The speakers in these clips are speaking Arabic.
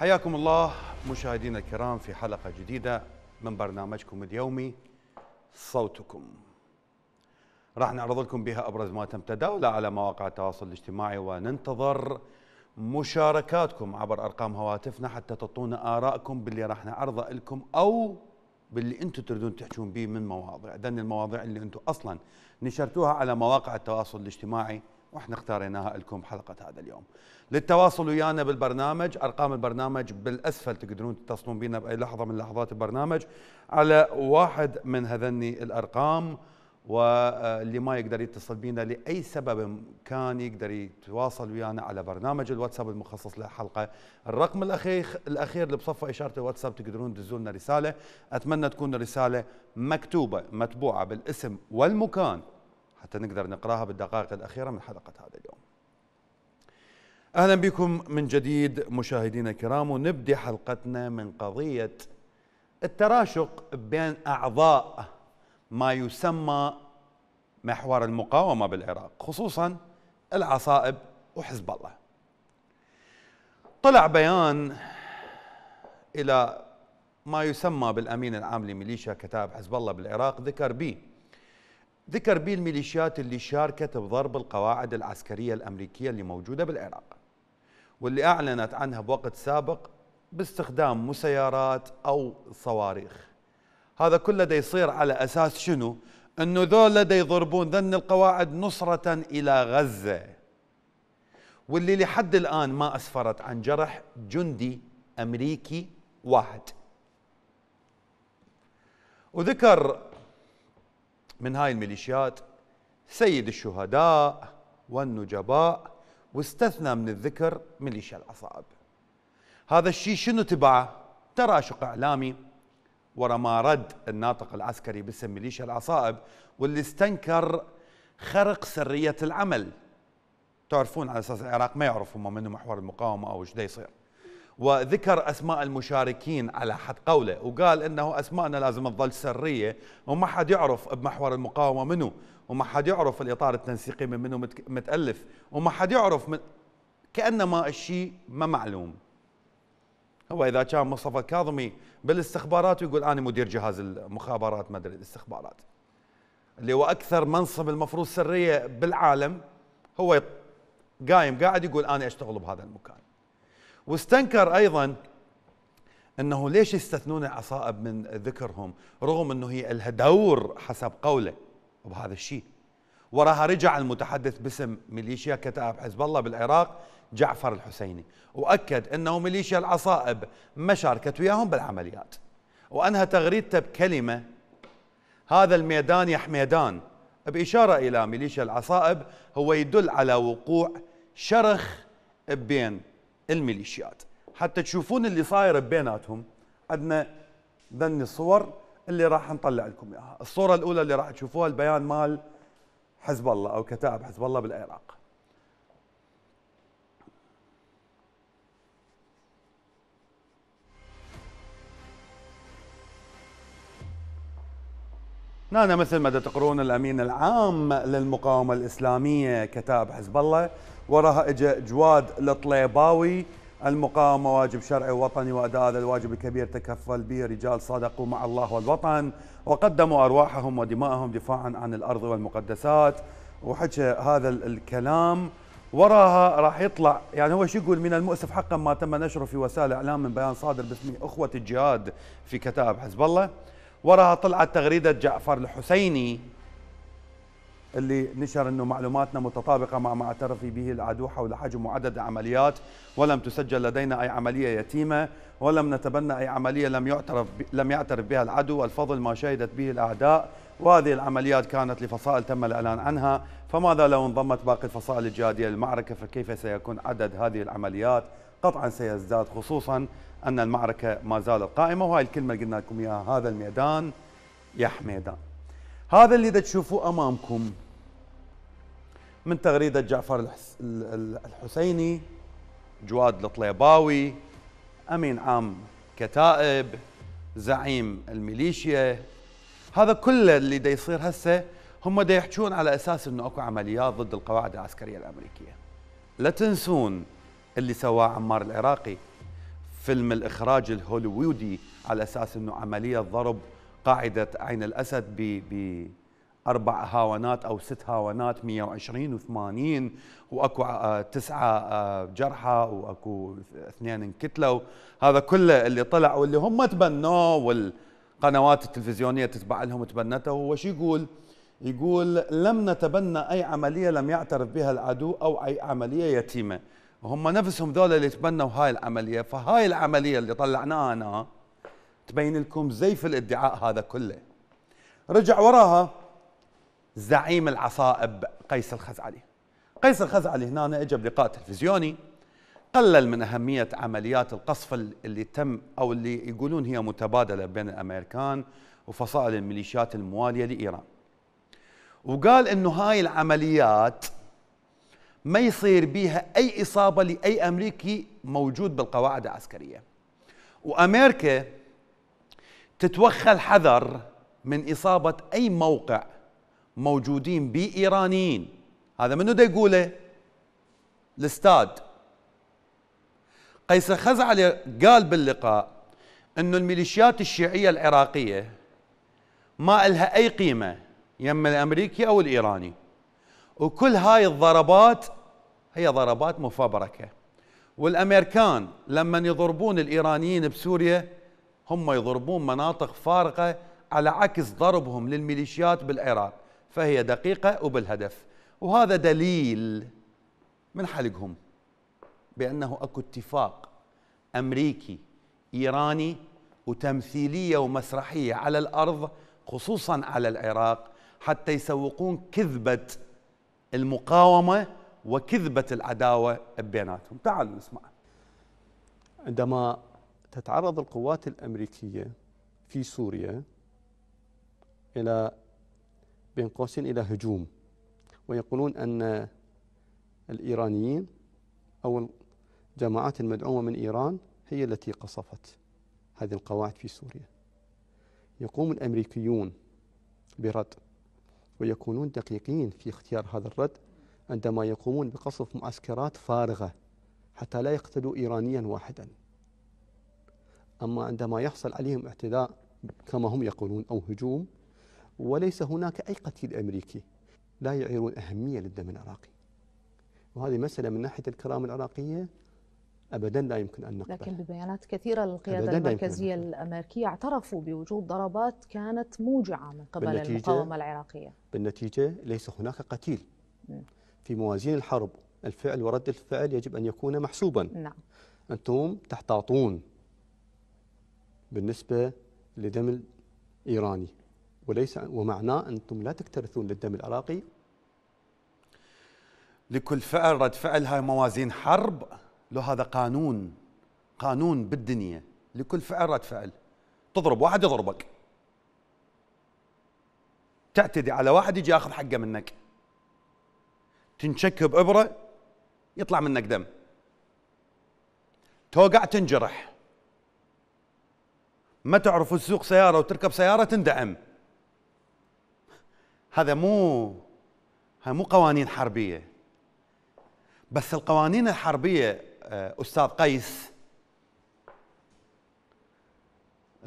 حياكم الله مشاهدينا الكرام في حلقة جديدة من برنامجكم اليومي صوتكم راح نعرض لكم بها أبرز ما تم تداوله على مواقع التواصل الاجتماعي وننتظر مشاركاتكم عبر أرقام هواتفنا حتى تعطونا آرائكم باللي راح نعرضه لكم أو باللي انتم تريدون تحجون به من مواضيع لان المواضيع اللي انتم اصلا نشرتوها على مواقع التواصل الاجتماعي واحنا اختاريناها لكم حلقة هذا اليوم. للتواصل ويانا بالبرنامج ارقام البرنامج بالاسفل تقدرون تتصلون بنا باي لحظه من لحظات البرنامج على واحد من هذني الارقام واللي ما يقدر يتصل بينا لاي سبب كان يقدر يتواصل ويانا على برنامج الواتساب المخصص للحلقه الرقم الاخير الاخير اللي بصفه اشاره الواتساب تقدرون تزولنا لنا رساله اتمنى تكون الرساله مكتوبه متبوعه بالاسم والمكان حتى نقدر نقراها بالدقائق الأخيرة من حلقة هذا اليوم أهلا بكم من جديد مشاهدينا الكرام ونبدأ حلقتنا من قضية التراشق بين أعضاء ما يسمى محور المقاومة بالعراق خصوصا العصائب وحزب الله طلع بيان إلى ما يسمى بالأمين العام لميليشيا كتاب حزب الله بالعراق ذكر به ذكر به الميليشيات اللي شاركت بضرب القواعد العسكرية الأمريكية اللي موجودة بالعراق واللي أعلنت عنها بوقت سابق باستخدام مسيرات أو صواريخ هذا كله دا يصير على أساس شنو؟ أنه ذولا دا يضربون ذن القواعد نصرة إلى غزة واللي لحد الآن ما أسفرت عن جرح جندي أمريكي واحد وذكر من هاي الميليشيات سيد الشهداء والنجباء واستثنى من الذكر ميليشيا العصائب هذا الشيء شنو تبعه تراشق اعلامي ورا ما رد الناطق العسكري باسم ميليشيا العصائب واللي استنكر خرق سريه العمل تعرفون على اساس العراق ما يعرفوا هم منو محور المقاومه او ايش يصير وذكر اسماء المشاركين على حد قوله وقال انه اسماءنا لازم تظل سريه وما حد يعرف بمحور المقاومه منو وما حد يعرف الاطار التنسيقي من منو متالف وما حد يعرف من كانما الشيء ما معلوم هو اذا كان مصطفى كاظمي بالاستخبارات ويقول انا مدير جهاز المخابرات ما ادري الاستخبارات اللي هو اكثر منصب المفروض سريه بالعالم هو قايم قاعد يقول انا اشتغل بهذا المكان واستنكر ايضا انه ليش يستثنون العصائب من ذكرهم رغم انه هي لها دور حسب قوله بهذا الشيء وراها رجع المتحدث باسم ميليشيا كتائب حزب الله بالعراق جعفر الحسيني واكد انه ميليشيا العصائب ما شاركت وياهم بالعمليات وانهى تغريدته بكلمه هذا الميدان يا حميدان باشاره الى ميليشيا العصائب هو يدل على وقوع شرخ بين الميليشيات حتى تشوفون اللي صاير بيناتهم عندنا ذني الصور اللي راح نطلع لكم اياها الصوره الاولى اللي راح تشوفوها البيان مال حزب الله او كتائب حزب الله بالعراق هنا مثل ما تقرون الامين العام للمقاومه الاسلاميه كتاب حزب الله وراها اجى جواد الطليباوي المقاومة واجب شرعي ووطني وأداء هذا الواجب الكبير تكفل به رجال صادقوا مع الله والوطن وقدموا أرواحهم ودمائهم دفاعا عن الأرض والمقدسات وحكى هذا الكلام وراها راح يطلع يعني هو شو يقول من المؤسف حقا ما تم نشره في وسائل الاعلام من بيان صادر باسم اخوه الجهاد في كتائب حزب الله وراها طلعت تغريده جعفر الحسيني اللي نشر انه معلوماتنا متطابقه مع ما اعترف به العدو حول حجم وعدد العمليات ولم تسجل لدينا اي عمليه يتيمه ولم نتبنى اي عمليه لم يعترف لم يعترف بها العدو الفضل ما شهدت به الاعداء وهذه العمليات كانت لفصائل تم الاعلان عنها فماذا لو انضمت باقي الفصائل الجاديه للمعركه فكيف سيكون عدد هذه العمليات قطعا سيزداد خصوصا ان المعركه ما زالت قائمه وهي الكلمه اللي قلنا لكم اياها هذا الميدان يا حميدان هذا اللي تشوفوه امامكم من تغريده جعفر الحسيني جواد الطليباوي امين عام كتائب زعيم الميليشيا هذا كله اللي دا يصير هسه هم دا يحجون على اساس انه اكو عمليات ضد القواعد العسكريه الامريكيه لا تنسون اللي سواه عمار العراقي فيلم الاخراج الهوليوودي على اساس انه عمليه ضرب قاعدة عين الأسد ب أربع هاونات أو ست هاونات 120 و80 وأكو آه، تسعة آه، جرحى وأكو اثنين انكتلوا هذا كله اللي طلع واللي هم تبنوه والقنوات التلفزيونية تتبع لهم تبنته هو شو يقول؟ يقول لم نتبنى أي عملية لم يعترف بها العدو أو أي عملية يتيمة وهم نفسهم ذولا اللي تبنوا هاي العملية فهاي العملية اللي طلعناها أنا تبين لكم زيف الادعاء هذا كله رجع وراها زعيم العصائب قيس الخزعلي قيس الخزعلي هنا اجى بلقاء تلفزيوني قلل من اهميه عمليات القصف اللي تم او اللي يقولون هي متبادله بين الامريكان وفصائل الميليشيات المواليه لايران وقال انه هاي العمليات ما يصير بيها اي اصابه لاي امريكي موجود بالقواعد العسكريه وامريكا تتوخى الحذر من إصابة أي موقع موجودين بإيرانيين إيرانيين هذا منو دا يقوله الاستاد قيس خزعلي قال باللقاء انه الميليشيات الشيعية العراقية ما لها أي قيمة يم الأمريكي أو الإيراني وكل هاي الضربات هي ضربات مفبركة والأمريكان لما يضربون الإيرانيين بسوريا هم يضربون مناطق فارقة على عكس ضربهم للميليشيات بالعراق فهي دقيقة وبالهدف وهذا دليل من حلقهم بأنه أكو اتفاق أمريكي إيراني وتمثيلية ومسرحية على الأرض خصوصا على العراق حتى يسوقون كذبة المقاومة وكذبة العداوة بيناتهم تعالوا نسمع عندما تتعرض القوات الأمريكية في سوريا إلى بين قوسين إلى هجوم ويقولون أن الإيرانيين أو الجماعات المدعومة من إيران هي التي قصفت هذه القواعد في سوريا يقوم الأمريكيون برد ويكونون دقيقين في اختيار هذا الرد عندما يقومون بقصف معسكرات فارغة حتى لا يقتلوا إيرانيا واحدا أما عندما يحصل عليهم اعتداء كما هم يقولون أو هجوم وليس هناك أي قتيل أمريكي لا يعيرون أهمية للدم العراقي وهذه مسألة من ناحية الكرامة العراقية ابدا لا يمكن ان نقبل لكن ببيانات كثيره للقياده المركزيه الامريكيه اعترفوا بوجود ضربات كانت موجعه من قبل المقاومه العراقيه بالنتيجه ليس هناك قتيل في موازين الحرب الفعل ورد الفعل يجب ان يكون محسوبا نعم انتم تحتاطون بالنسبة لدم الإيراني وليس ومعناه أنتم لا تكترثون للدم العراقي لكل فعل رد فعل هاي موازين حرب لو هذا قانون قانون بالدنيا لكل فعل رد فعل تضرب واحد يضربك تعتدي على واحد يجي ياخذ حقه منك تنشك بابره يطلع منك دم توقع تنجرح ما تعرف تسوق سيارة وتركب سيارة تندعم هذا مو هاي مو قوانين حربية بس القوانين الحربية آه، أستاذ قيس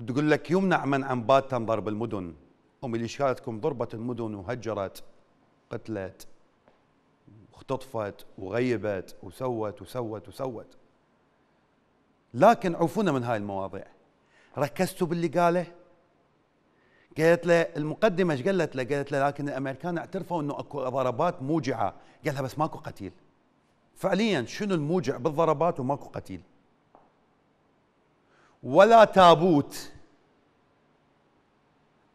تقول لك يمنع من عن ضرب المدن وميليشياتكم ضربت المدن وهجرت قتلت واختطفت وغيبت وسوت وسوت وسوت لكن عوفونا من هاي المواضيع ركزتوا باللي قاله قالت له المقدمه ايش قالت له؟ قالت له لكن الامريكان اعترفوا انه اكو ضربات موجعه، قالها بس ماكو قتيل. فعليا شنو الموجع بالضربات وماكو قتيل؟ ولا تابوت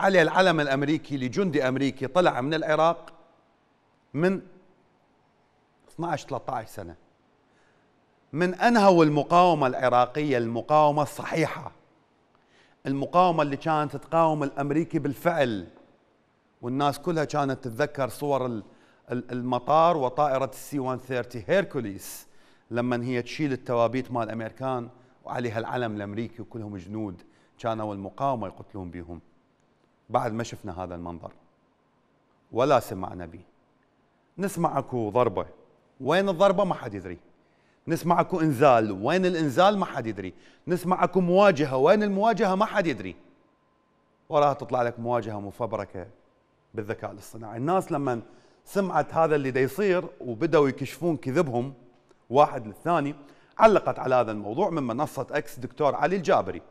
على العلم الامريكي لجندي امريكي طلع من العراق من 12 13 سنه من انهوا المقاومه العراقيه المقاومه الصحيحه المقاومه اللي كانت تقاوم الامريكي بالفعل والناس كلها كانت تتذكر صور المطار وطائره السي 130 هيركوليس لما هي تشيل التوابيت مال الامريكان وعليها العلم الامريكي وكلهم جنود كانوا المقاومه يقتلون بهم بعد ما شفنا هذا المنظر ولا سمعنا به نسمع اكو ضربه وين الضربه ما حد يدري نسمع اكو انزال وين الانزال ما حد يدري نسمع اكو مواجهه وين المواجهه ما حد يدري وراها تطلع لك مواجهه مفبركه بالذكاء الاصطناعي الناس لما سمعت هذا اللي دا يصير وبداوا يكشفون كذبهم واحد للثاني علقت على هذا الموضوع من منصه اكس دكتور علي الجابري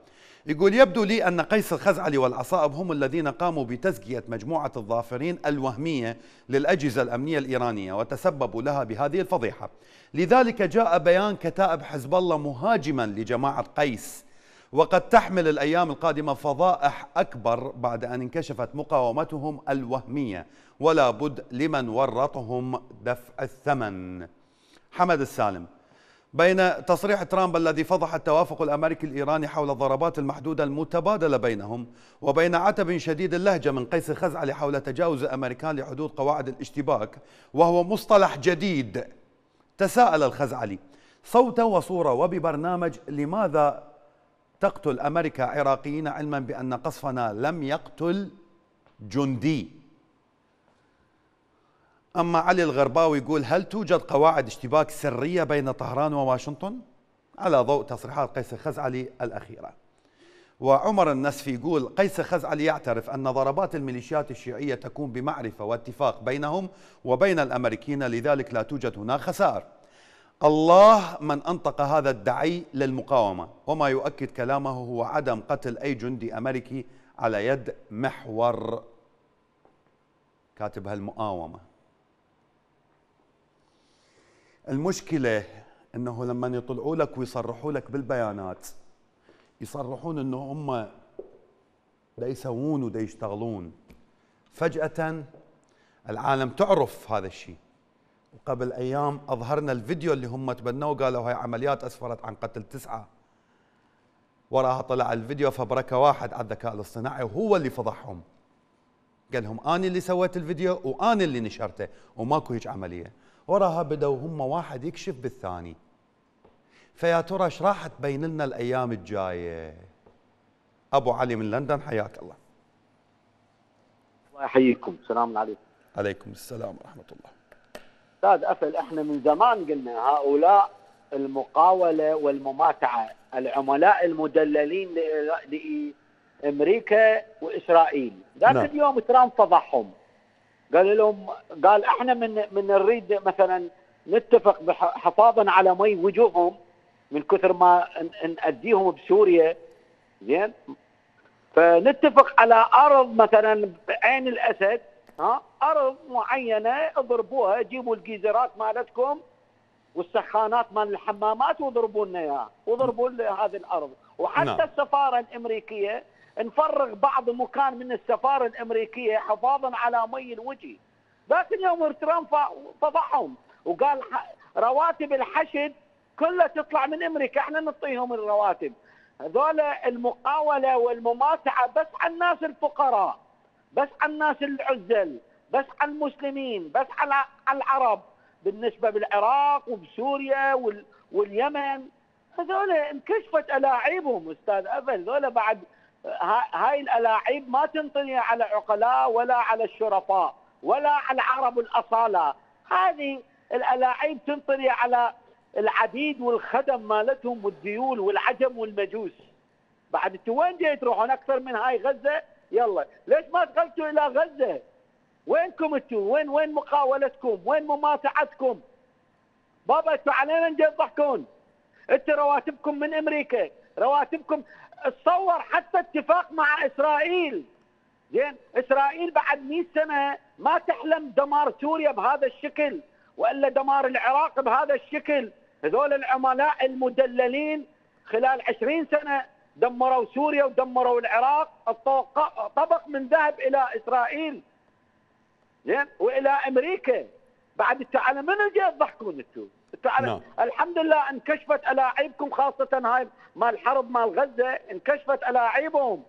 يقول يبدو لي أن قيس الخزعلي والعصائب هم الذين قاموا بتزكية مجموعة الظافرين الوهمية للأجهزة الأمنية الإيرانية وتسببوا لها بهذه الفضيحة لذلك جاء بيان كتائب حزب الله مهاجما لجماعة قيس وقد تحمل الأيام القادمة فضائح أكبر بعد أن انكشفت مقاومتهم الوهمية ولا بد لمن ورطهم دفع الثمن حمد السالم بين تصريح ترامب الذي فضح التوافق الامريكي الايراني حول الضربات المحدوده المتبادله بينهم وبين عتب شديد اللهجه من قيس الخزعلي حول تجاوز الامريكان لحدود قواعد الاشتباك وهو مصطلح جديد تساءل الخزعلي صوتا وصوره وببرنامج لماذا تقتل امريكا عراقيين علما بان قصفنا لم يقتل جندي أما علي الغرباوي يقول هل توجد قواعد اشتباك سرية بين طهران وواشنطن؟ على ضوء تصريحات قيس خزعلي الأخيرة وعمر النسفي يقول قيس خزعلي يعترف أن ضربات الميليشيات الشيعية تكون بمعرفة واتفاق بينهم وبين الأمريكيين لذلك لا توجد هناك خسائر الله من أنطق هذا الدعي للمقاومة وما يؤكد كلامه هو عدم قتل أي جندي أمريكي على يد محور كاتب هالمقاومة المشكله انه لما يطلعوا لك ويصرحوا لك بالبيانات يصرحون انه هم دا يسوون ودا يشتغلون فجاه العالم تعرف هذا الشيء وقبل ايام اظهرنا الفيديو اللي هم تبنوه قالوا هاي عمليات اسفرت عن قتل تسعه وراها طلع الفيديو فبركه واحد على الذكاء الاصطناعي وهو اللي فضحهم قال لهم أنا اللي سويت الفيديو وأنا اللي نشرته وماكو هيج عملية وراها بدوا هم واحد يكشف بالثاني فيا ترى ايش راح تبين لنا الأيام الجاية أبو علي من لندن حياك الله الله يحييكم السلام عليكم عليكم السلام ورحمة الله أستاذ أفل إحنا من زمان قلنا هؤلاء المقاولة والمماتعة العملاء المدللين امريكا واسرائيل ذاك نعم. اليوم ترامب فضحهم قال لهم قال احنا من من نريد مثلا نتفق حفاظا على مي وجوههم من كثر ما نأديهم بسوريا زين فنتفق على ارض مثلا بعين الاسد ها ارض معينه اضربوها جيبوا الجيزرات مالتكم والسخانات مال الحمامات وضربوا لنا اياها وضربوا هذه الارض وحتى نعم. السفاره الامريكيه نفرغ بعض مكان من السفارة الأمريكية حفاظا على مي الوجه لكن يوم ترامب فضحهم وقال رواتب الحشد كلها تطلع من أمريكا احنا نعطيهم الرواتب هذول المقاولة والمماسعة بس على الناس الفقراء بس على الناس العزل بس على المسلمين بس على العرب بالنسبة بالعراق وبسوريا واليمن هذول انكشفت ألاعيبهم أستاذ أفل هذول بعد هاي الالاعيب ما تنطلي على عقلاء ولا على الشرفاء ولا على العرب الاصاله هذه الالاعيب تنطلي على العبيد والخدم مالتهم والديول والعجم والمجوس بعد انتوا وين جاي تروحون اكثر من هاي غزه يلا ليش ما دخلتوا الى غزه وينكم انتوا وين وين مقاولتكم وين مماتعتكم بابا انتوا علينا نجي تضحكون انتوا رواتبكم من امريكا رواتبكم تصور حتى اتفاق مع اسرائيل زين اسرائيل بعد 100 سنه ما تحلم دمار سوريا بهذا الشكل والا دمار العراق بهذا الشكل هذول العملاء المدللين خلال 20 سنه دمروا سوريا ودمروا العراق طبق من ذهب الى اسرائيل زين والى امريكا بعد على منو جاي تضحكون انتم؟ تعرف no. نعم. الحمد لله انكشفت الاعيبكم خاصه هاي مال الحرب مال غزه انكشفت الاعيبهم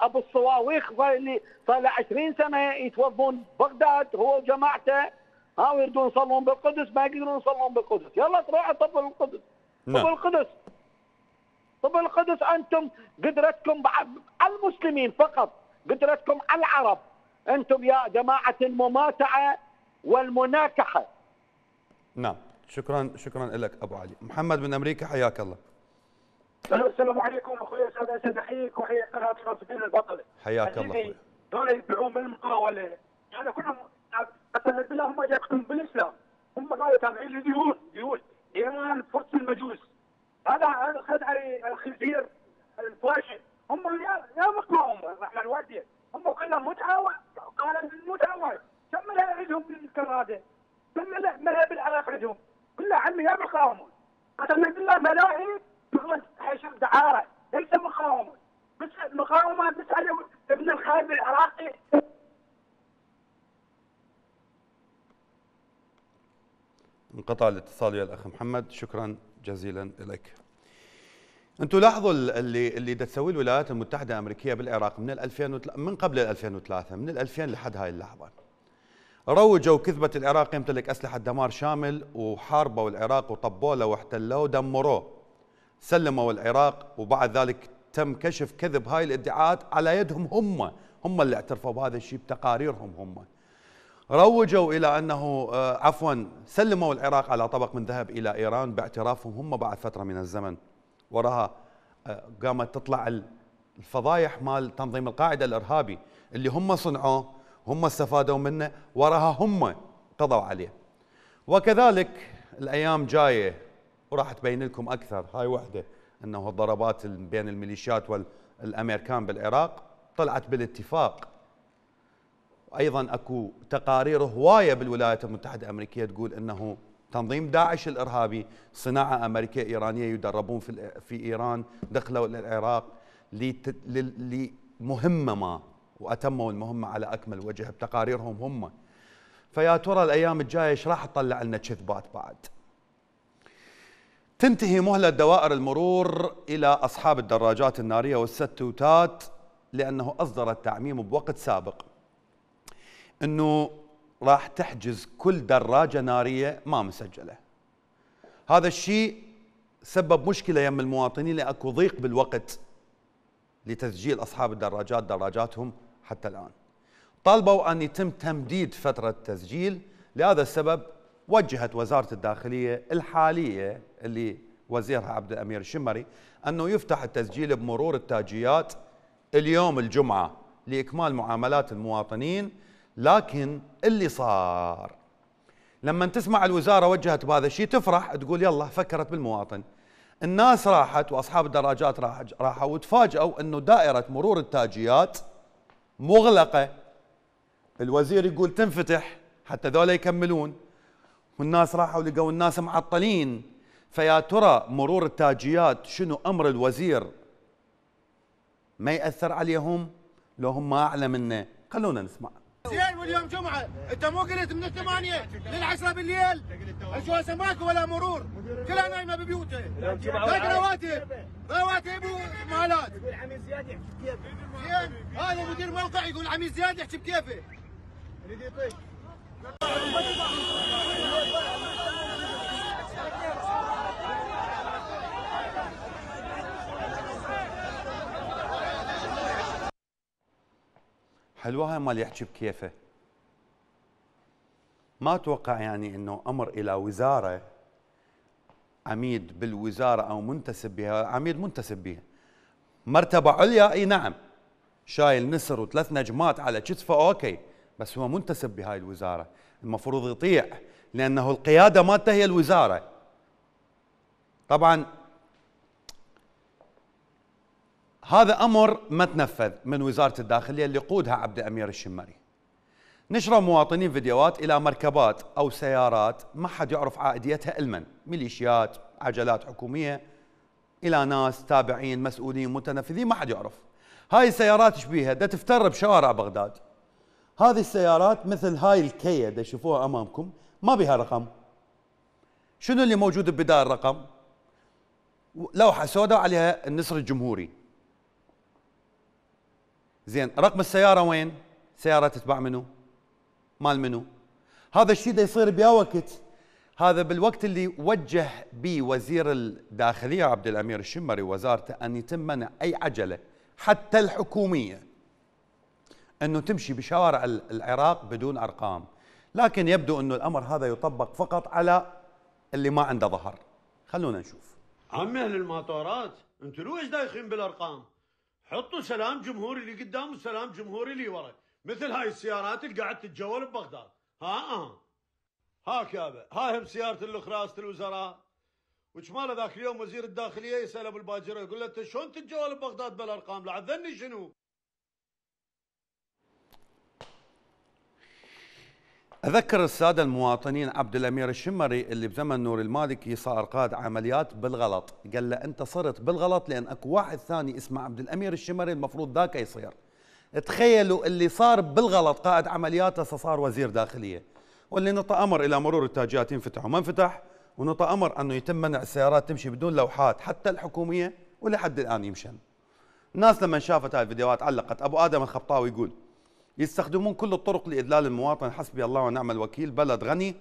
ابو الصواويخ صار لي صار له 20 سنه يتوظون بغداد هو وجماعته ها ويردون يصلون بالقدس ما يقدرون يصلون بالقدس يلا تروحوا طب القدس طب نعم. القدس طب القدس انتم قدرتكم على المسلمين فقط قدرتكم على العرب انتم يا جماعه المماتعه والمناكحه نعم شكرا شكرا لك ابو علي محمد من امريكا حياك الله السلام عليكم اخوي استاذ اسد احييك واحيي قناه الرصدين البطله حياك الله دول يبيعون من المقاوله يعني كلهم قسما بالله هم يقتلون بالاسلام هم قالوا تابعين لليهود ليهود ايران فرس المجوس هذا خذ علي الخنزير الفاشل هم يا مقاوم الرحمن والديه هم كلهم متعاون قال المتعاون كم لا يعيدهم بالكراده ملاعب العراق عندهم له عمي يا مقاومون قسما بالله ملاهي مغلق حيشوف دعاره ليس مقاومون بس المقاومه بس على ابن الخايب العراقي انقطع الاتصال يا الاخ محمد شكرا جزيلا لك انتم لاحظوا اللي اللي تسويه الولايات المتحده الامريكيه بالعراق من 2000 من قبل 2003 من 2000 لحد هاي اللحظه روجوا كذبة العراق يمتلك أسلحة دمار شامل وحاربوا العراق وطبوا له واحتلوه ودمروه سلموا العراق وبعد ذلك تم كشف كذب هاي الادعاءات على يدهم هم هم اللي اعترفوا بهذا الشيء بتقاريرهم هم روجوا إلى أنه آه، عفوا سلموا العراق على طبق من ذهب إلى إيران باعترافهم هم بعد فترة من الزمن وراها آه، قامت تطلع الفضايح مال تنظيم القاعدة الإرهابي اللي هم صنعوه هم استفادوا منه وراها هم قضوا عليه وكذلك الايام جايه وراح تبين لكم اكثر هاي وحده انه الضربات بين الميليشيات والامريكان بالعراق طلعت بالاتفاق ايضا اكو تقارير هوايه بالولايات المتحده الامريكيه تقول انه تنظيم داعش الارهابي صناعه امريكيه ايرانيه يدربون في في ايران دخلوا العراق لمهمه ما واتموا المهمه على اكمل وجه بتقاريرهم هم فيا ترى الايام الجايه ايش راح تطلع لنا كذبات بعد تنتهي مهله دوائر المرور الى اصحاب الدراجات الناريه والستوتات لانه اصدر التعميم بوقت سابق انه راح تحجز كل دراجه ناريه ما مسجله هذا الشيء سبب مشكله يم المواطنين لاكو ضيق بالوقت لتسجيل اصحاب الدراجات دراجاتهم حتى الآن طالبوا أن يتم تمديد فترة التسجيل لهذا السبب وجهت وزارة الداخلية الحالية اللي وزيرها عبد الأمير الشمري أنه يفتح التسجيل بمرور التاجيات اليوم الجمعة لإكمال معاملات المواطنين لكن اللي صار لما تسمع الوزارة وجهت بهذا الشيء تفرح تقول يلا فكرت بالمواطن الناس راحت وأصحاب الدراجات راحوا وتفاجأوا أنه دائرة مرور التاجيات مغلقه الوزير يقول تنفتح حتى ذولا يكملون والناس راحوا لقوا الناس معطلين فيا ترى مرور التاجيات شنو امر الوزير ما ياثر عليهم لو هم ما اعلى منه خلونا نسمع زين واليوم جمعه انت مو قلت من الثمانيه للعشره بالليل شو هسه ماكو ولا مرور كلها نايمه ببيوتها تاك رواتب رواتب ومالات يقول عمي زياد يحكي بكيفه زين هذا مدير موقع يقول عمي زياد يحكي بكيفه هاي مال يحكي بكيفه ما اتوقع يعني انه امر الى وزاره عميد بالوزاره او منتسب بها عميد منتسب بها مرتبه عليا اي نعم شايل نسر وثلاث نجمات على كتفه اوكي بس هو منتسب بهاي الوزاره المفروض يطيع لانه القياده مالته هي الوزاره طبعا هذا أمر ما تنفذ من وزارة الداخلية اللي قودها عبد الأمير الشمري نشروا مواطنين فيديوهات إلى مركبات أو سيارات ما حد يعرف عائديتها المن، ميليشيات عجلات حكومية إلى ناس تابعين مسؤولين متنفذين ما حد يعرف هاي السيارات شبيها دا تفتر بشوارع بغداد هذه السيارات مثل هاي الكية دا شوفوها أمامكم ما بها رقم شنو اللي موجود ببداية الرقم لوحة سوداء عليها النسر الجمهوري زين رقم السياره وين سياره تتبع منو مال منو هذا الشيء ده يصير بيا وقت هذا بالوقت اللي وجه به وزير الداخليه عبد الامير الشمري وزارته ان يتم منع اي عجله حتى الحكوميه انه تمشي بشوارع العراق بدون ارقام لكن يبدو انه الامر هذا يطبق فقط على اللي ما عنده ظهر خلونا نشوف عمي المطارات انتوا ليش دايخين بالارقام حطوا سلام جمهوري اللي قدام وسلام جمهوري اللي ورا مثل هاي السيارات اللي قاعد تتجول ببغداد ها اه هاك يابا هاي هم سياره اللي خراسه الوزراء وشماله ذاك اليوم وزير الداخليه يسال ابو الباجره يقول له انت شلون تتجول ببغداد بالارقام لعذني شنو اذكر الساده المواطنين عبد الامير الشمري اللي بزمن نور المالكي صار قائد عمليات بالغلط، قال له انت صرت بالغلط لان اكو واحد ثاني اسمه عبد الامير الشمري المفروض ذاك يصير. تخيلوا اللي صار بالغلط قائد عمليات صار وزير داخليه، واللي نطى امر الى مرور التاجيات ينفتح وما انفتح، ونطى امر انه يتم منع السيارات تمشي بدون لوحات حتى الحكوميه ولحد الان يمشن. الناس لما شافت هاي الفيديوهات علقت، ابو ادم الخطاوي يقول يستخدمون كل الطرق لإذلال المواطن حسبي الله ونعم الوكيل بلد غني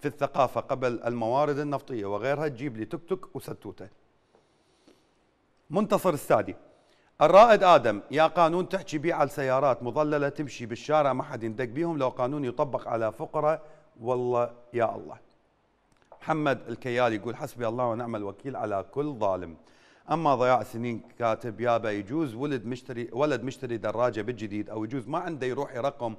في الثقافة قبل الموارد النفطية وغيرها تجيب لي تك تك وستوتة منتصر السادي الرائد آدم يا قانون تحكي بيع السيارات مظللة تمشي بالشارع ما حد يندق بيهم لو قانون يطبق على فقراء والله يا الله محمد الكيالي يقول حسبي الله ونعم الوكيل على كل ظالم اما ضياع سنين كاتب يابا يجوز ولد مشتري ولد مشتري دراجه بالجديد او يجوز ما عنده يروح يرقم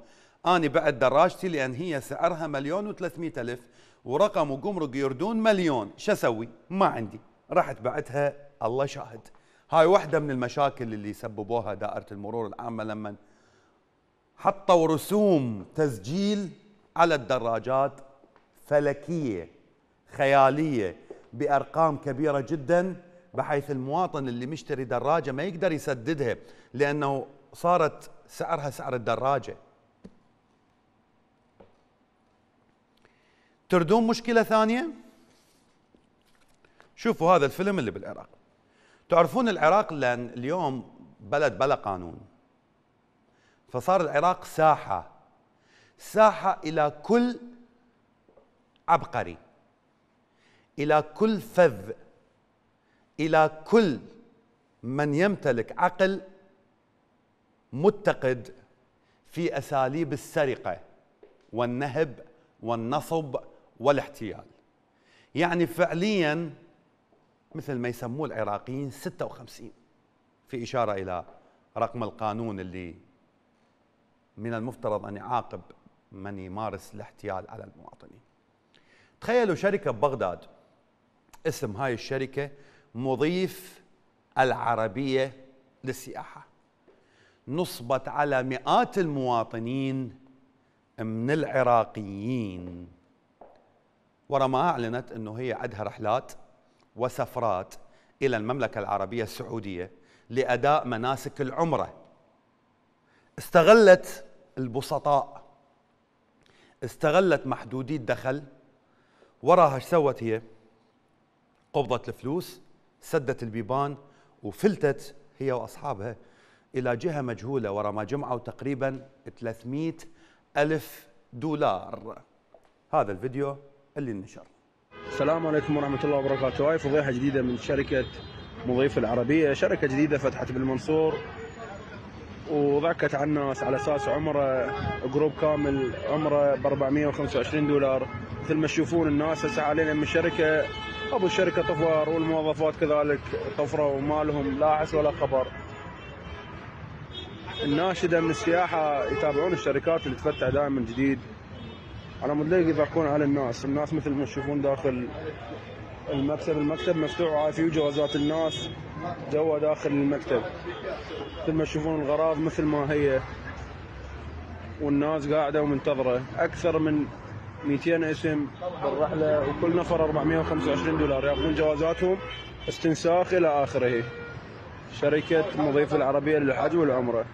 اني بعد دراجتي لان هي سعرها مليون و300 الف ورقم وقمرق يردون مليون شو اسوي ما عندي رحت بعتها الله شاهد هاي واحدة من المشاكل اللي سببوها دائرة المرور العامة لما حطوا رسوم تسجيل على الدراجات فلكية خيالية بأرقام كبيرة جدا بحيث المواطن اللي مشتري دراجه ما يقدر يسددها لانه صارت سعرها سعر الدراجه تردون مشكله ثانيه شوفوا هذا الفيلم اللي بالعراق تعرفون العراق لان اليوم بلد بلا قانون فصار العراق ساحه ساحه الى كل عبقري الى كل فذ الى كل من يمتلك عقل متقد في اساليب السرقه والنهب والنصب والاحتيال. يعني فعليا مثل ما يسموه العراقيين 56 في اشاره الى رقم القانون اللي من المفترض ان يعاقب من يمارس الاحتيال على المواطنين. تخيلوا شركه ببغداد اسم هاي الشركه مضيف العربية للسياحة نصبت على مئات المواطنين من العراقيين ورا ما أعلنت أنه هي عندها رحلات وسفرات إلى المملكة العربية السعودية لأداء مناسك العمرة استغلت البسطاء استغلت محدودي الدخل وراها ايش سوت هي؟ قبضت الفلوس سدت البيبان وفلتت هي وأصحابها إلى جهة مجهولة ورا ما جمعوا تقريبا 300 ألف دولار هذا الفيديو اللي انشر السلام عليكم ورحمة الله وبركاته هاي فضيحة جديدة من شركة مضيف العربية شركة جديدة فتحت بالمنصور وضحكت على الناس على اساس عمره جروب كامل عمره ب 425 دولار مثل ما تشوفون الناس هسه علينا من الشركه ابو الشركه طفر والموظفات كذلك طفروا لهم لا عس ولا خبر الناشده من السياحه يتابعون الشركات اللي تفتح دائما جديد على مود لا يضحكون على الناس الناس مثل ما تشوفون داخل المكتب المكتب مفتوح وعافي جوازات الناس جوا داخل المكتب مثل ما تشوفون الغراض مثل ما هي والناس قاعده ومنتظره اكثر من 200 اسم بالرحله وكل نفر 425 دولار ياخذون جوازاتهم استنساخ الى اخره. شركه مضيف العربيه للحج والعمره.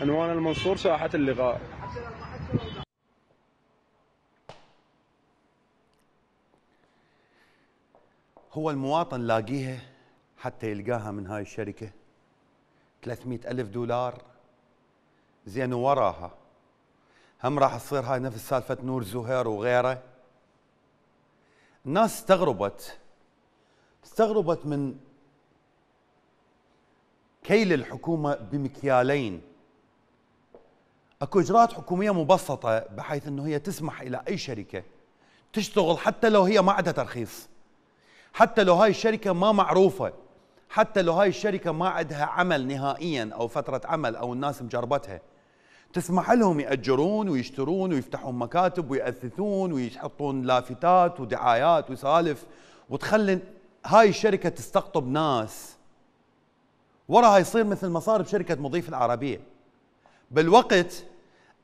عنوان المنصور ساحه اللقاء. هو المواطن لاقيها حتى يلقاها من هاي الشركه 300 ألف دولار زين وراها هم راح تصير هاي نفس سالفه نور زهير وغيره الناس استغربت استغربت من كيل الحكومه بمكيالين اكو اجراءات حكوميه مبسطه بحيث انه هي تسمح الى اي شركه تشتغل حتى لو هي ما عندها ترخيص حتى لو هاي الشركه ما معروفه حتى لو هاي الشركه ما عندها عمل نهائيا او فتره عمل او الناس مجربتها تسمح لهم يأجرون ويشترون ويفتحون مكاتب ويأثثون ويحطون لافتات ودعايات وسالف وتخلي هاي الشركة تستقطب ناس وراها يصير مثل ما صار بشركة مضيف العربية بالوقت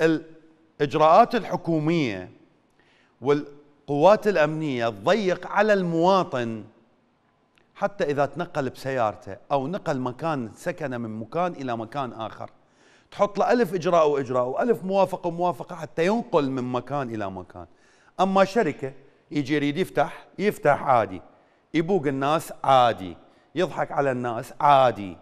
الإجراءات الحكومية والقوات الأمنية تضيق على المواطن حتى إذا تنقل بسيارته أو نقل مكان سكنه من مكان إلى مكان آخر تحط له ألف إجراء وإجراء وألف موافقة وموافقة حتى ينقل من مكان إلى مكان أما شركة يجي يريد يفتح يفتح عادي يبوق الناس عادي يضحك على الناس عادي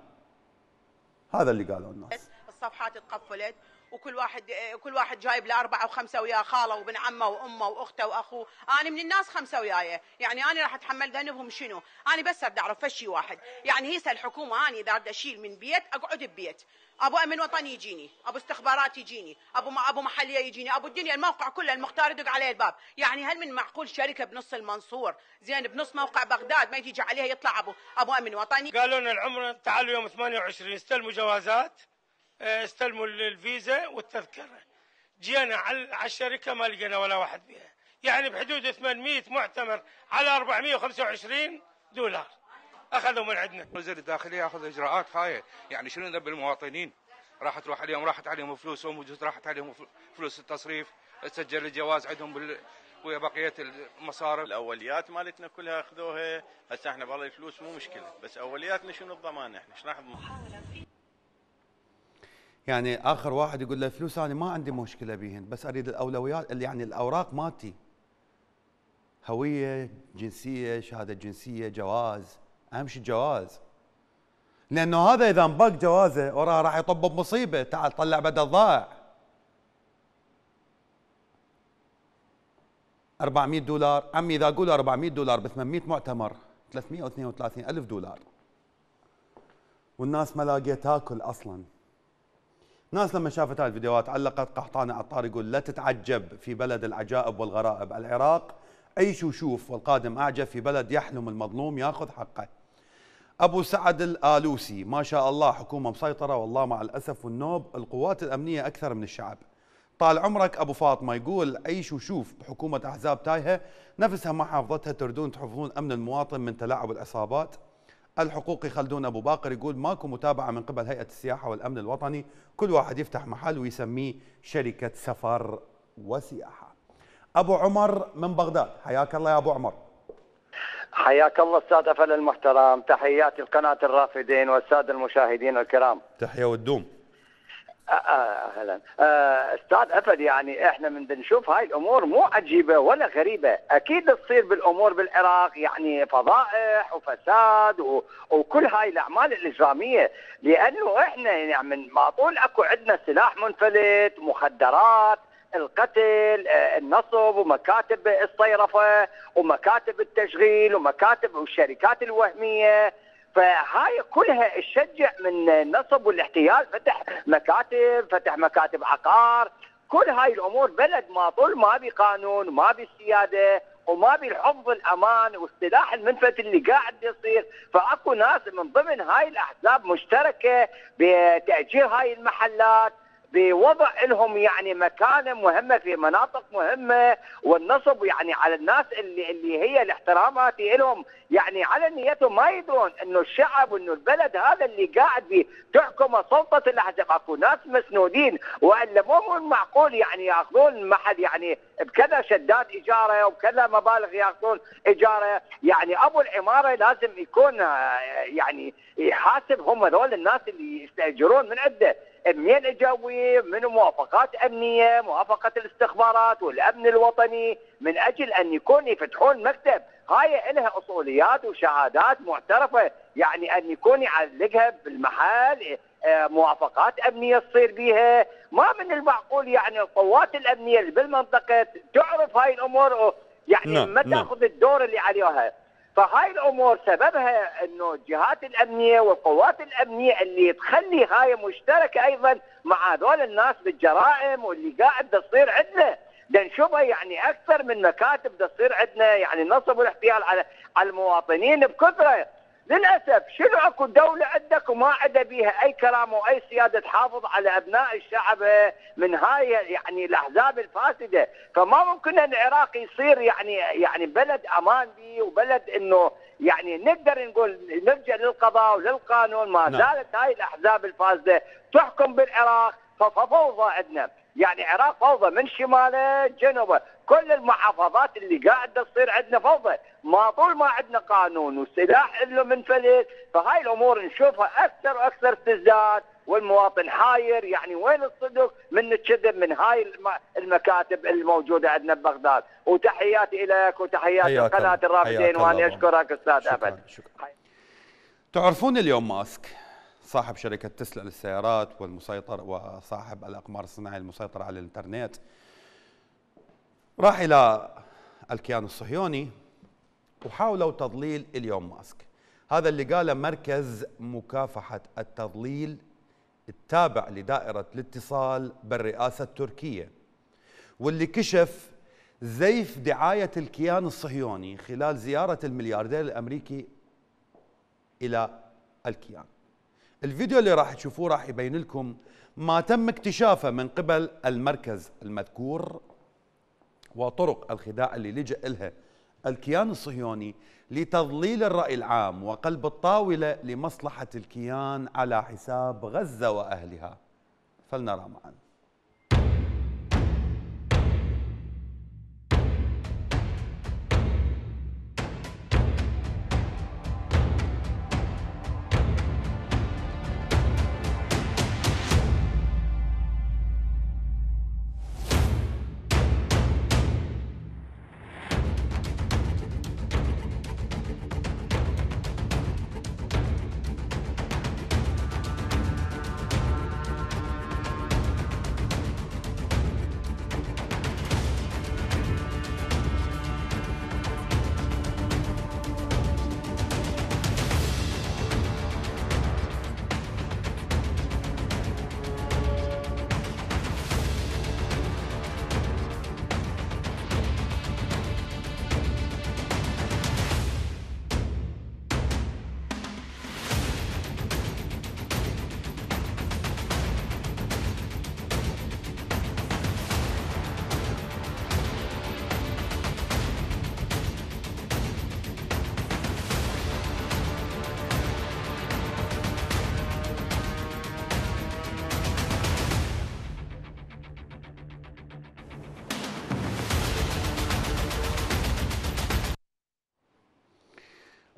هذا اللي قالوا الناس الصفحات تقفلت وكل واحد كل واحد جايب له اربعه وخمسه وياه خاله وابن عمه وامه واخته واخوه، انا من الناس خمسه وياي، يعني انا راح اتحمل ذنبهم شنو؟ انا بس اريد اعرف فشي واحد، يعني هيسه الحكومه انا اذا اريد اشيل من بيت اقعد ببيت، ابو امن وطني يجيني ابو استخبارات يجيني ابو ما ابو محليه يجيني ابو الدنيا الموقع كله المختار يدق عليه الباب يعني هل من معقول شركه بنص المنصور زين بنص موقع بغداد ما يجي عليها يطلع ابو ابو امن وطني قالوا لنا العمر تعالوا يوم 28 استلموا جوازات آه، استلموا الفيزا والتذكره جينا على الشركه ما لقينا ولا واحد فيها يعني بحدود 800 معتمر على 425 دولار اخذوا من عندنا وزير الداخليه ياخذ اجراءات هاي يعني شنو ذنب المواطنين راح تروح عليهم راحت عليهم فلوسهم وجوز راحت عليهم فلوس التصريف سجل الجواز عندهم بال... ويا بقيه المصارف الاوليات مالتنا كلها اخذوها هسه احنا بالله الفلوس مو مشكله بس اولياتنا شنو الضمان احنا ايش راح يعني اخر واحد يقول له فلوس انا ما عندي مشكله بيهن بس اريد الاولويات اللي يعني الاوراق مالتي هويه جنسيه شهاده جنسيه جواز اهم شيء الجواز لانه هذا اذا انبق جوازه وراه راح يطب بمصيبه تعال طلع بدل ضائع 400 دولار عمي اذا اقول 400 دولار ب 800 معتمر 332 الف دولار والناس ما لاقيه تاكل اصلا الناس لما شافت هاي الفيديوهات علقت قحطان عطار يقول لا تتعجب في بلد العجائب والغرائب العراق عيش وشوف والقادم أعجب في بلد يحلم المظلوم ياخذ حقه أبو سعد الآلوسي ما شاء الله حكومة مسيطرة والله مع الأسف والنوب القوات الأمنية أكثر من الشعب طال عمرك أبو فاطمة يقول عيش وشوف بحكومه أحزاب تايهة نفسها ما حافظتها تردون تحفظون أمن المواطن من تلاعب العصابات الحقوقي خلدون أبو باقر يقول ماكو متابعة من قبل هيئة السياحة والأمن الوطني كل واحد يفتح محل ويسميه شركة سفر وسياحة أبو عمر من بغداد حياك الله يا أبو عمر حياك الله استاذ افل المحترم تحياتي لقناه الرافدين والساده المشاهدين الكرام تحيه والدوم اهلا استاذ افد يعني احنا من بنشوف هاي الامور مو عجيبه ولا غريبه اكيد تصير بالامور بالعراق يعني فضائح وفساد و... وكل هاي الاعمال الاجراميه لانه احنا يعني من ما طول اكو عندنا سلاح منفلت مخدرات القتل آه، النصب ومكاتب الصيرفه ومكاتب التشغيل ومكاتب والشركات الوهميه فهاي كلها تشجع من النصب والاحتيال فتح مكاتب فتح مكاتب عقار كل هاي الامور بلد ما طول ما بي قانون ما بي سياده وما بي الحفظ الامان والسلاح المنفت اللي قاعد يصير فاكو ناس من ضمن هاي الاحزاب مشتركه بتاجير هاي المحلات بوضع لهم يعني مكانه مهمه في مناطق مهمه والنصب يعني على الناس اللي اللي هي الاحترامات لهم يعني على نيتهم ما يدرون انه الشعب وانه البلد هذا اللي قاعد بيه تحكمه سلطه الاحزاب اكو ناس مسنودين والا مو معقول يعني ياخذون محل يعني بكذا شدات اجاره وبكذا مبالغ ياخذون اجاره يعني ابو العماره لازم يكون آه، يعني يحاسب هم هذول الناس اللي يستاجرون من عده منين اجاوي من موافقات امنيه موافقه الاستخبارات والامن الوطني من اجل ان يكون يفتحون مكتب هاي لها اصوليات وشهادات معترفه يعني ان يكون يعلقها بالمحل آه، موافقات امنيه تصير بيها ما من المعقول يعني القوات الامنيه اللي بالمنطقه تعرف هاي الامور يعني نعم، ما نعم. تاخذ الدور اللي عليها فهاي الامور سببها انه الجهات الامنيه والقوات الامنيه اللي تخلي هاي مشتركه ايضا مع هذول الناس بالجرائم واللي قاعد تصير عندنا دنشوفها يعني اكثر من مكاتب تصير عندنا يعني نصب والاحتيال على على المواطنين بكثره للاسف شنو اكو دوله عندك وما عدا بيها اي كرامه واي سياده تحافظ على ابناء الشعب آه، من هاي يعني الاحزاب الفاسده فما ممكن العراق يصير يعني يعني بلد امان بي وبلد انه يعني نقدر نقول نرجع للقضاء وللقانون ما نعم. زالت هاي الاحزاب الفاسده تحكم بالعراق ففوضى عندنا يعني عراق فوضى من شماله جنوبه كل المحافظات اللي قاعده تصير عندنا فوضى ما طول ما عندنا قانون وسلاح له منفلت فهاي الامور نشوفها اكثر واكثر تزداد والمواطن حاير يعني وين الصدق من الكذب من هاي المكاتب الموجوده عندنا ببغداد وتحياتي لك وتحياتي قناه الرافدين وانا اشكرك استاذ ابد شكرا. شكرا. تعرفون اليوم ماسك صاحب شركة تسلا للسيارات والمسيطر وصاحب الأقمار الصناعية المسيطرة على الإنترنت راح إلى الكيان الصهيوني وحاولوا تضليل اليوم ماسك هذا اللي قاله مركز مكافحة التضليل التابع لدائرة الاتصال بالرئاسة التركية واللي كشف زيف دعاية الكيان الصهيوني خلال زيارة الملياردير الأمريكي إلى الكيان الفيديو اللي راح تشوفوه راح يبين لكم ما تم اكتشافه من قبل المركز المذكور وطرق الخداع اللي لجأ لها الكيان الصهيوني لتضليل الرأي العام وقلب الطاولة لمصلحة الكيان على حساب غزة وأهلها فلنرى معاً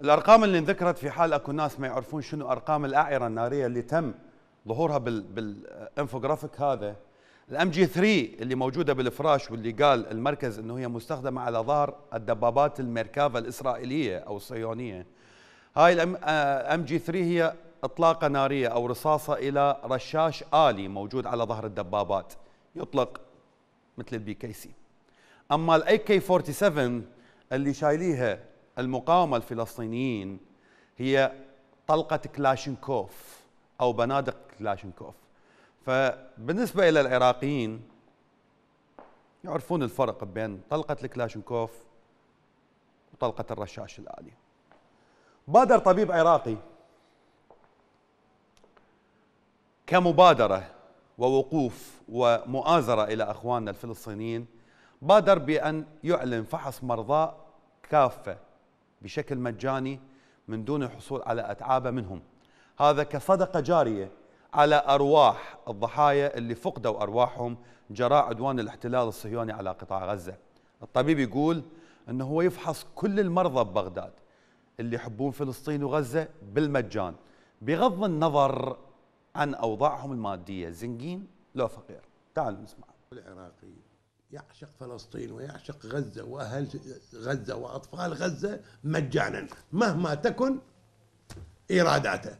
الارقام اللي انذكرت في حال اكو ناس ما يعرفون شنو ارقام الاعره الناريه اللي تم ظهورها بالانفوجرافيك هذا الام جي 3 اللي موجوده بالفراش واللي قال المركز انه هي مستخدمه على ظهر الدبابات الميركافا الاسرائيليه او الصهيونيه هاي الام آه، جي 3 هي اطلاقه ناريه او رصاصه الى رشاش الي موجود على ظهر الدبابات يطلق مثل البي كي سي اما الاي كي 47 اللي شايليها المقاومة الفلسطينيين هي طلقة كلاشنكوف أو بنادق كلاشنكوف فبالنسبة إلى العراقيين يعرفون الفرق بين طلقة الكلاشنكوف وطلقة الرشاش الآلي بادر طبيب عراقي كمبادرة ووقوف ومؤازرة إلى أخواننا الفلسطينيين بادر بأن يعلن فحص مرضاء كافة بشكل مجاني من دون الحصول على أتعابة منهم هذا كصدقة جارية على أرواح الضحايا اللي فقدوا أرواحهم جراء عدوان الاحتلال الصهيوني على قطاع غزة الطبيب يقول أنه هو يفحص كل المرضى ببغداد اللي يحبون فلسطين وغزة بالمجان بغض النظر عن أوضاعهم المادية زنقين لو فقير تعالوا نسمع العراقي يعشق فلسطين ويعشق غزة وأهل غزة وأطفال غزة مجانا مهما تكن إيراداته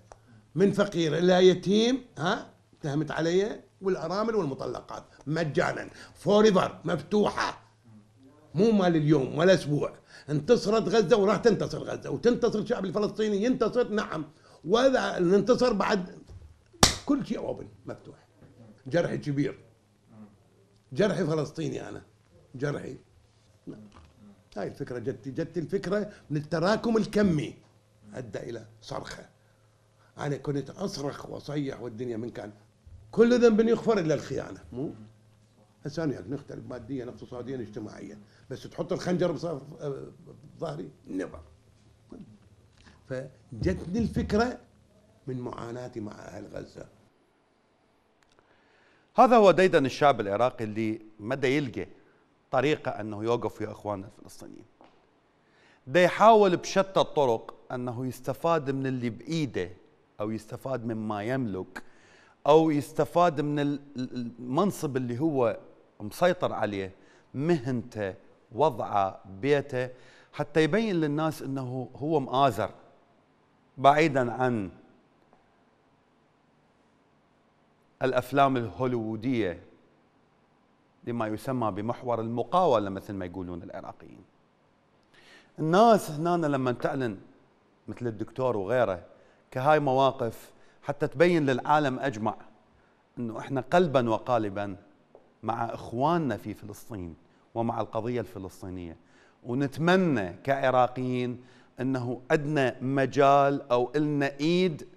من فقير إلى يتيم ها اتهمت علي والأرامل والمطلقات مجانا فور مفتوحة مو مال اليوم ولا أسبوع انتصرت غزة وراح تنتصر غزة وتنتصر الشعب الفلسطيني ينتصر نعم وإذا ننتصر بعد كل شيء أوبن مفتوح جرح كبير جرحي فلسطيني انا جرحي هاي الفكره جت جت الفكره من التراكم الكمي ادى الى صرخه انا كنت اصرخ واصيح والدنيا من كان كل ذنب يغفر الا الخيانه مو هسه انا يعني نختلف ماديا اقتصاديا اجتماعيا بس تحط الخنجر بظهري آه، نيفر فجتني الفكره من معاناتي مع اهل غزه هذا هو ديدن الشعب العراقي اللي مدى يلقى طريقة أنه يوقف ويا إخواننا الفلسطينيين دا يحاول بشتى الطرق أنه يستفاد من اللي بإيده أو يستفاد مما يملك أو يستفاد من المنصب اللي هو مسيطر عليه مهنته وضعه بيته حتى يبين للناس أنه هو مآزر بعيدا عن الافلام الهوليووديه لما يسمى بمحور المقاوله مثل ما يقولون العراقيين. الناس هنا لما تعلن مثل الدكتور وغيره كهاي مواقف حتى تبين للعالم اجمع انه احنا قلبا وقالبا مع اخواننا في فلسطين ومع القضيه الفلسطينيه ونتمنى كعراقيين انه عندنا مجال او النا ايد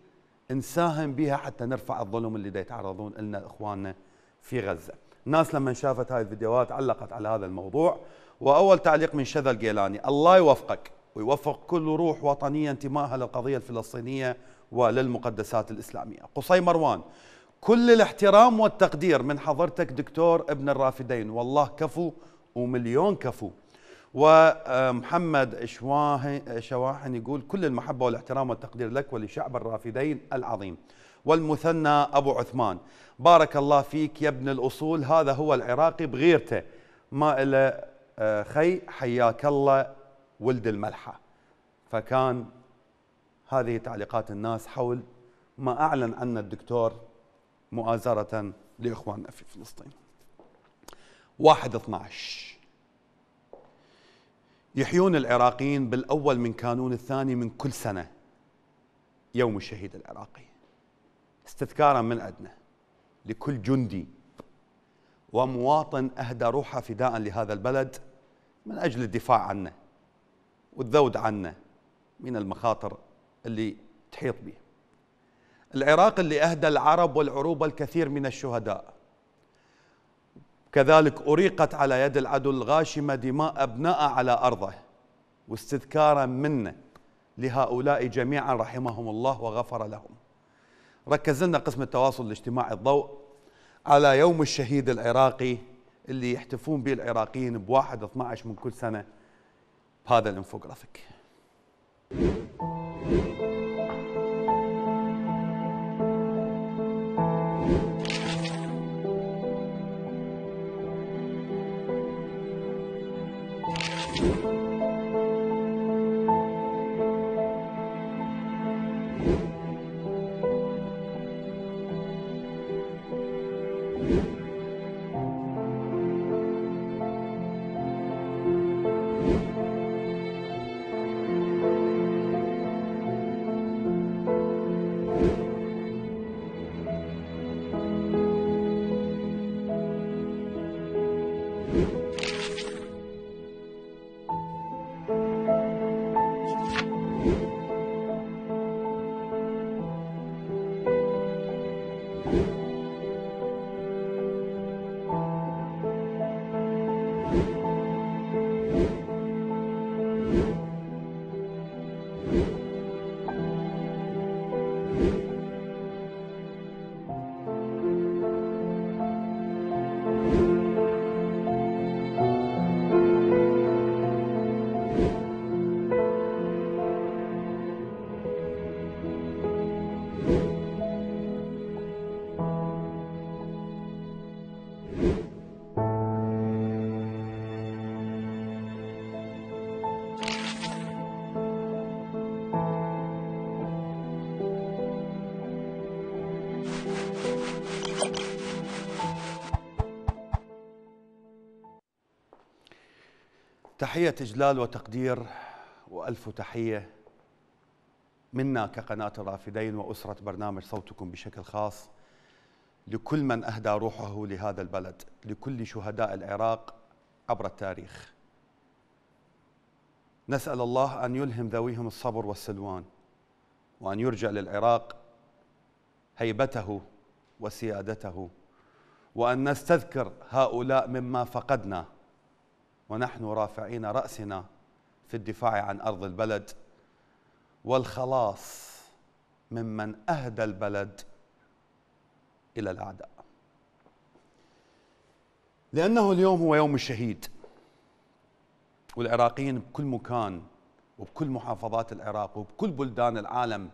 نساهم بها حتى نرفع الظلم اللي دا يتعرضون لنا اخواننا في غزه. الناس لما شافت هاي الفيديوهات علقت على هذا الموضوع واول تعليق من شذا القيلاني الله يوفقك ويوفق كل روح وطنيه انتمائها للقضيه الفلسطينيه وللمقدسات الاسلاميه. قصي مروان كل الاحترام والتقدير من حضرتك دكتور ابن الرافدين والله كفو ومليون كفو ومحمد شواحن يقول كل المحبة والاحترام والتقدير لك ولشعب الرافدين العظيم والمثنى أبو عثمان بارك الله فيك يا ابن الأصول هذا هو العراقي بغيرته ما إلى آه، خي حياك الله ولد الملحة فكان هذه تعليقات الناس حول ما أعلن عنه الدكتور مؤازرة لإخواننا في فلسطين واحد 12 يحيون العراقيين بالأول من كانون الثاني من كل سنة يوم الشهيد العراقي استذكارا من أدنى لكل جندي ومواطن أهدى روحه فداء لهذا البلد من أجل الدفاع عنه والذود عنه من المخاطر اللي تحيط به العراق اللي أهدى العرب والعروبة الكثير من الشهداء كذلك أريقت على يد العدو الغاشمة دماء أبناء على أرضه واستذكارا منا لهؤلاء جميعا رحمهم الله وغفر لهم ركز لنا قسم التواصل الاجتماعي الضوء على يوم الشهيد العراقي اللي يحتفون به العراقيين بواحد 12 من كل سنة بهذا الانفوغرافيك تحية إجلال وتقدير وألف تحية منا كقناة الرافدين وأسرة برنامج صوتكم بشكل خاص لكل من أهدى روحه لهذا البلد لكل شهداء العراق عبر التاريخ نسأل الله أن يلهم ذويهم الصبر والسلوان وأن يرجع للعراق هيبته وسيادته وأن نستذكر هؤلاء مما فقدنا ونحن رافعين رأسنا في الدفاع عن أرض البلد والخلاص ممن أهدى البلد إلى الأعداء لأنه اليوم هو يوم الشهيد والعراقيين بكل مكان وبكل محافظات العراق وبكل بلدان العالم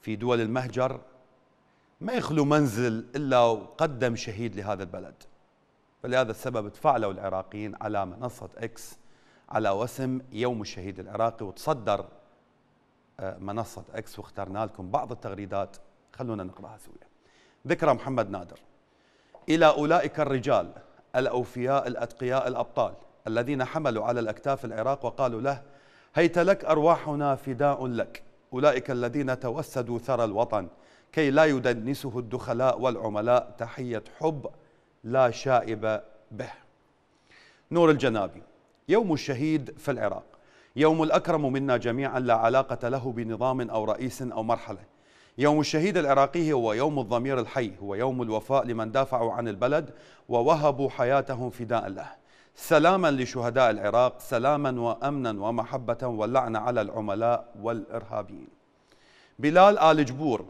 في دول المهجر ما يخلو منزل إلا وقدم شهيد لهذا البلد فلهذا السبب تفاعلوا العراقيين على منصة إكس على وسم يوم الشهيد العراقي وتصدر آه، منصة إكس واخترنا لكم بعض التغريدات خلونا نقرأها سويا ذكرى محمد نادر إلى أولئك الرجال الأوفياء الأتقياء الأبطال الذين حملوا على الأكتاف العراق وقالوا له هيت لك أرواحنا فداء لك أولئك الذين توسدوا ثرى الوطن كي لا يدنسه الدخلاء والعملاء تحية حب لا شائب به نور الجنابي يوم الشهيد في العراق يوم الأكرم منا جميعا لا علاقة له بنظام أو رئيس أو مرحلة يوم الشهيد العراقي هو يوم الضمير الحي هو يوم الوفاء لمن دافعوا عن البلد ووهبوا حياتهم فداء له سلاما لشهداء العراق سلاما وأمنا ومحبة واللعنة على العملاء والإرهابيين بلال آل جبور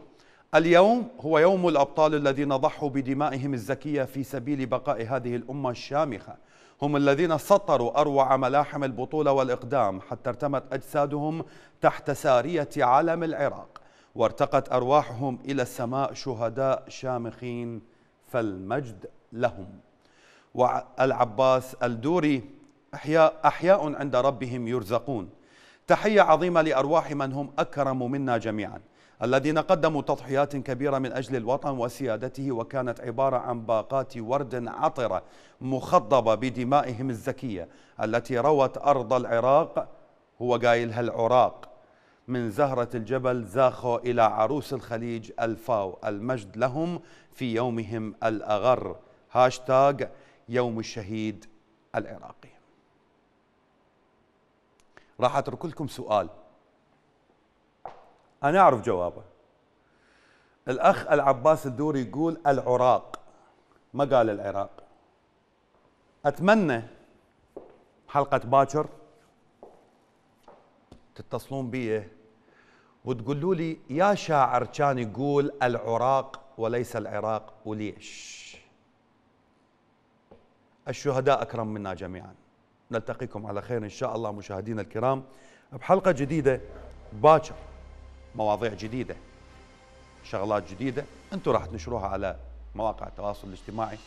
اليوم هو يوم الأبطال الذين ضحوا بدمائهم الزكية في سبيل بقاء هذه الأمة الشامخة هم الذين سطروا أروع ملاحم البطولة والإقدام حتى ارتمت أجسادهم تحت سارية علم العراق وارتقت أرواحهم إلى السماء شهداء شامخين فالمجد لهم والعباس الدوري أحياء, أحياء عند ربهم يرزقون تحية عظيمة لأرواح من هم أكرم منا جميعاً الذين قدموا تضحيات كبيرة من أجل الوطن وسيادته وكانت عبارة عن باقات ورد عطرة مخضبة بدمائهم الزكية التي روت أرض العراق هو قايلها العراق من زهرة الجبل زاخو إلى عروس الخليج الفاو المجد لهم في يومهم الأغر هاشتاج يوم الشهيد العراقي راح أترك لكم سؤال أنا أعرف جوابه الأخ العباس الدوري يقول العراق ما قال العراق أتمنى حلقة باكر تتصلون بي وتقولوا لي يا شاعر كان يقول العراق وليس العراق وليش الشهداء أكرم منا جميعا نلتقيكم على خير إن شاء الله مشاهدينا الكرام بحلقة جديدة باكر مواضيع جديده شغلات جديده انتم راح تنشروها على مواقع التواصل الاجتماعي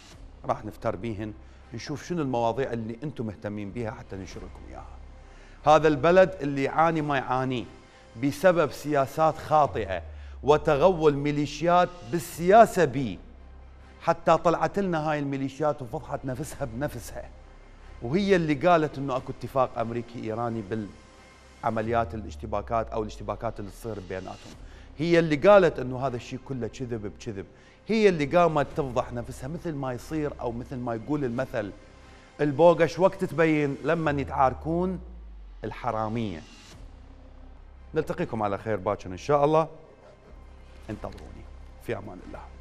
راح نفتر بيهن نشوف شنو المواضيع اللي انتم مهتمين بها حتى ننشر لكم اياها هذا البلد اللي يعاني ما يعانيه بسبب سياسات خاطئه وتغول ميليشيات بالسياسه بي حتى طلعت لنا هاي الميليشيات وفضحت نفسها بنفسها وهي اللي قالت انه اكو اتفاق امريكي ايراني بال عمليات الاشتباكات او الاشتباكات اللي تصير بيناتهم هي اللي قالت انه هذا الشيء كله كذب بكذب هي اللي قامت تفضح نفسها مثل ما يصير او مثل ما يقول المثل البوقش وقت تبين لما يتعاركون الحراميه نلتقيكم على خير باكر ان شاء الله انتظروني في امان الله